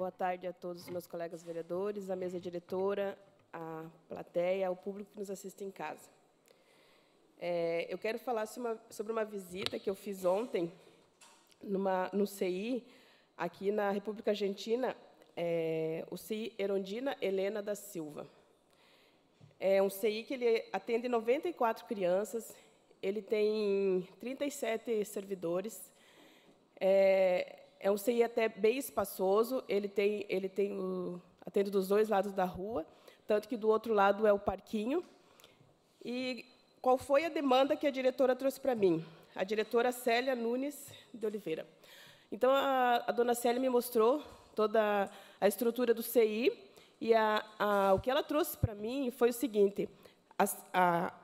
Boa tarde a todos os meus colegas vereadores, a mesa diretora, a plateia, ao público que nos assiste em casa. É, eu quero falar sobre uma, sobre uma, visita que eu fiz ontem numa, no CI, aqui na República Argentina, é, o CI Erondina Helena da Silva. É um CI que ele atende 94 crianças, ele tem 37 servidores, é, é um CI até bem espaçoso, ele tem, ele tem o, atende dos dois lados da rua, tanto que do outro lado é o parquinho. E qual foi a demanda que a diretora trouxe para mim? A diretora Célia Nunes de Oliveira. Então, a, a dona Célia me mostrou toda a estrutura do CI, e a, a, o que ela trouxe para mim foi o seguinte, a,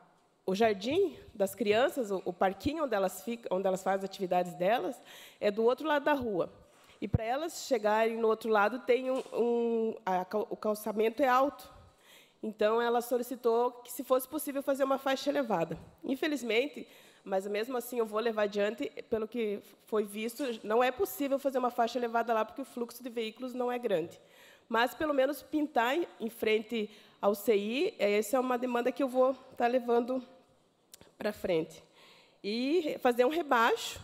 o jardim das crianças, o, o parquinho onde elas, ficam, onde elas fazem as atividades delas, é do outro lado da rua. E para elas chegarem no outro lado, tem um, um a, o calçamento é alto. Então, ela solicitou que, se fosse possível, fazer uma faixa elevada. Infelizmente, mas mesmo assim eu vou levar adiante, pelo que foi visto, não é possível fazer uma faixa elevada lá, porque o fluxo de veículos não é grande. Mas, pelo menos, pintar em frente ao CI, é, essa é uma demanda que eu vou estar tá levando para frente. E fazer um rebaixo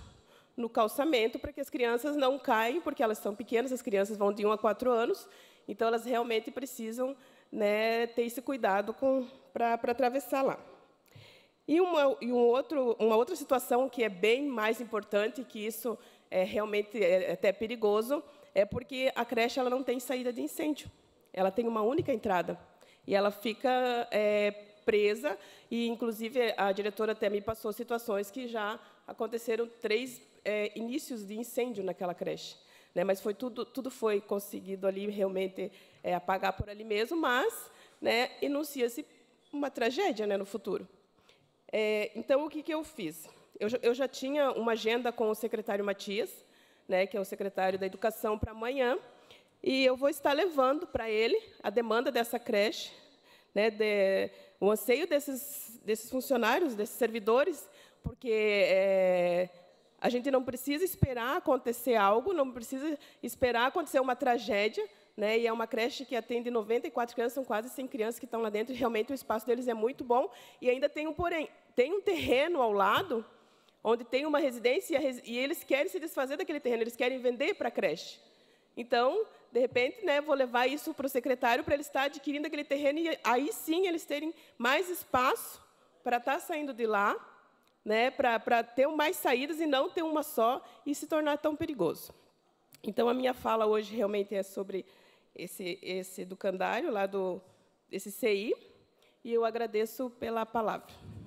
no calçamento para que as crianças não caem, porque elas são pequenas, as crianças vão de 1 a 4 anos, então elas realmente precisam né, ter esse cuidado para atravessar lá. E, uma, e um outro, uma outra situação que é bem mais importante, que isso é realmente é, é até perigoso, é porque a creche ela não tem saída de incêndio. Ela tem uma única entrada. E ela fica é, presa, e inclusive a diretora até me passou situações que já aconteceram três é, inícios de incêndio naquela creche. Né, mas foi tudo, tudo foi conseguido ali realmente é, apagar por ali mesmo, mas né, enuncia-se uma tragédia né, no futuro. É, então, o que, que eu fiz? Eu, eu, já tinha uma agenda com o secretário Matias, né, que é o secretário da Educação, para amanhã, e eu vou estar levando para ele a demanda dessa creche, né, de, o anseio desses, desses funcionários, desses servidores, porque é, a gente não precisa esperar acontecer algo, não precisa esperar acontecer uma tragédia, né, e é uma creche que atende 94 crianças, são quase 100 crianças que estão lá dentro, e realmente o espaço deles é muito bom, e ainda tem um porém, tem um terreno ao lado, onde tem uma residência, e, e eles querem se desfazer daquele terreno, eles querem vender para a creche. Então, de repente, né, vou levar isso para o secretário para ele estar adquirindo aquele terreno e aí sim eles terem mais espaço para estar tá saindo de lá, né, para, para ter mais saídas e não ter uma só e se tornar tão perigoso. Então, a minha fala hoje realmente é sobre esse, esse do lá do esse CI, e eu agradeço pela palavra.